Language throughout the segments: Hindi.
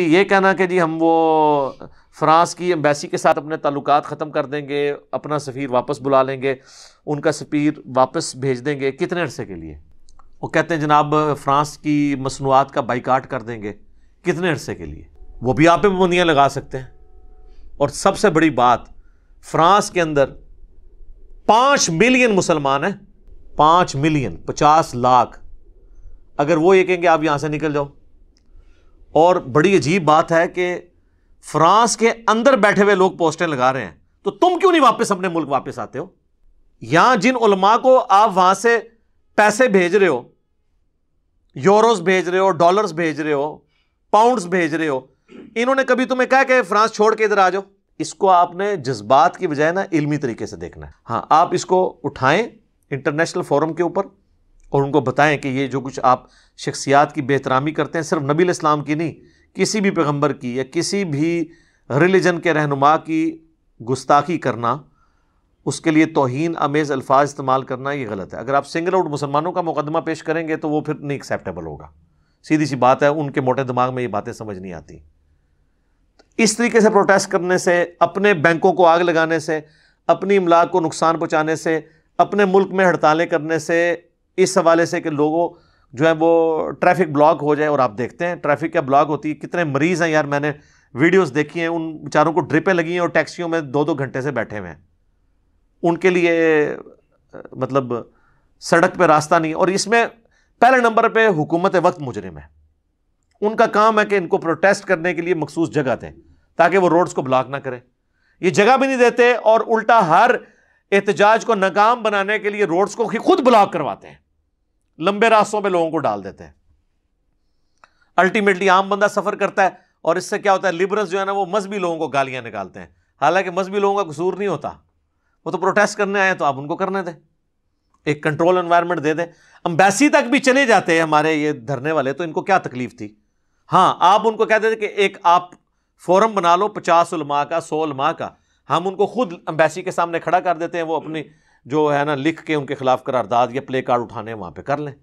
ये कहना कि जी हम वो फ्रांस की एम्बेसी के साथ अपने ताल्लुक ख़त्म कर देंगे अपना सफ़ीर वापस बुला लेंगे उनका सफ़ीर वापस भेज देंगे कितने अरसे के लिए वो कहते हैं जनाब फ्रांस की मसनूआत का बाइकाट कर देंगे कितने अरसे के लिए वो भी आप पाबंदियाँ लगा सकते हैं और सबसे बड़ी बात फ्रांस के अंदर पाँच मिलियन मुसलमान हैं पाँच मिलियन पचास लाख अगर वो ये कहेंगे आप यहाँ से निकल जाओ और बड़ी अजीब बात है कि फ्रांस के अंदर बैठे हुए लोग पोस्टें लगा रहे हैं तो तुम क्यों नहीं वापस अपने मुल्क वापस आते हो यहां जिन उलमा को आप वहां से पैसे भेज रहे हो यूरोस भेज रहे हो डॉलर्स भेज रहे हो पाउंड्स भेज रहे हो इन्होंने कभी तुम्हें कहा कि फ्रांस छोड़ के इधर आ जाओ इसको आपने जज्बात की बजाय ना इल्मी तरीके से देखना है हाँ आप इसको उठाएं इंटरनेशनल फोरम के ऊपर और उनको बताएं कि ये जो कुछ आप शख्सियात की बेहतरामी करते हैं सिर्फ नबी इस्लाम की नहीं किसी भी पैगम्बर की या किसी भी रिलीजन के रहनुमा की गुस्ताखी करना उसके लिए तोहन आमेज़ अल्फाज इस्तेमाल करना ये गलत है अगर आप सिंगल आउट मुसलमानों का मुकदमा पेश करेंगे तो वो फिर नहीं एक्सेप्टेबल होगा सीधी सी बात है उनके मोटे दिमाग में ये बातें समझ नहीं आती इस तरीके से प्रोटेस्ट करने से अपने बैंकों को आग लगाने से अपनी इमलाक को नुकसान पहुँचाने से अपने मुल्क में हड़तालें करने से इस हवाले से कि लोगों जो है वो ट्रैफिक ब्लॉक हो जाए और आप देखते हैं ट्रैफिक क्या ब्लॉक होती है कितने मरीज़ हैं यार मैंने वीडियोस देखी हैं उन बेचारों को ड्रिपें लगी हैं और टैक्सियों में दो दो घंटे से बैठे हुए हैं उनके लिए मतलब सड़क पे रास्ता नहीं और इसमें पहले नंबर पे हुकूमत वक्त मुजरिम है उनका काम है कि इनको प्रोटेस्ट करने के लिए मखसूस जगह दें ताकि वो रोड्स को ब्लॉक ना करें ये जगह भी नहीं देते और उल्टा हर एहतजाज को नाकाम बनाने के लिए रोड्स को खुद ब्लॉक करवाते हैं लंबे रास्तों पे लोगों को डाल देते हैं अल्टीमेटली आम बंदा सफर करता है और इससे क्या होता है लिबरल्स जो है ना वो मजहबी लोगों को गालियां निकालते हैं हालांकि मजहबी लोगों का कसूर नहीं होता वो तो प्रोटेस्ट करने आए तो आप उनको करने दें एक कंट्रोल एनवायरनमेंट दे दें अम्बेसी तक भी चले जाते हैं हमारे ये धरने वाले तो इनको क्या तकलीफ थी हाँ आप उनको कहते देते कि एक आप फोरम बना लो पचास उलमा का सौ उलमा का हम उनको खुद अम्बेसी के सामने खड़ा कर देते हैं वो अपनी जो है ना लिख के उनके खिलाफ करारदाद या प्ले कार्ड उठाने वहाँ पर कर लें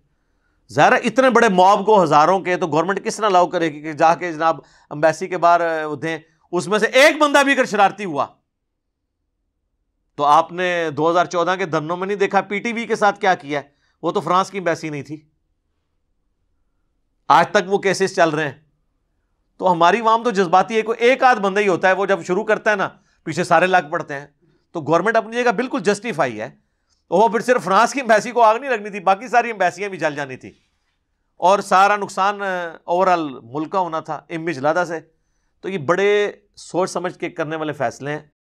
ज़ाहिर इतने बड़े मॉब को हज़ारों के तो गवर्नमेंट किस ना अलाउ करेगी कि जाके जनाब अम्बेसी के बाहर दें उसमें से एक बंदा भी अगर शरारती हुआ तो आपने 2014 के धरनों में नहीं देखा पीटीवी के साथ क्या किया है वो तो फ्रांस की अम्बेसी नहीं थी आज तक वो केसेस चल रहे हैं तो हमारी वाम तो जज्बाती है कोई एक आध बंदा ही होता है वो जब शुरू करता है ना पीछे सारे लाख पड़ते हैं तो गवर्नमेंट अपनी जगह बिल्कुल जस्टिफाई है वो फिर सिर्फ फ्रांस की अम्बैसी को आग नहीं लगनी थी बाकी सारी अम्बैसियाँ भी जल जानी थी और सारा नुकसान ओवरऑल मुल्क का होना था इमिज लादा से तो ये बड़े सोच समझ के करने वाले फैसले हैं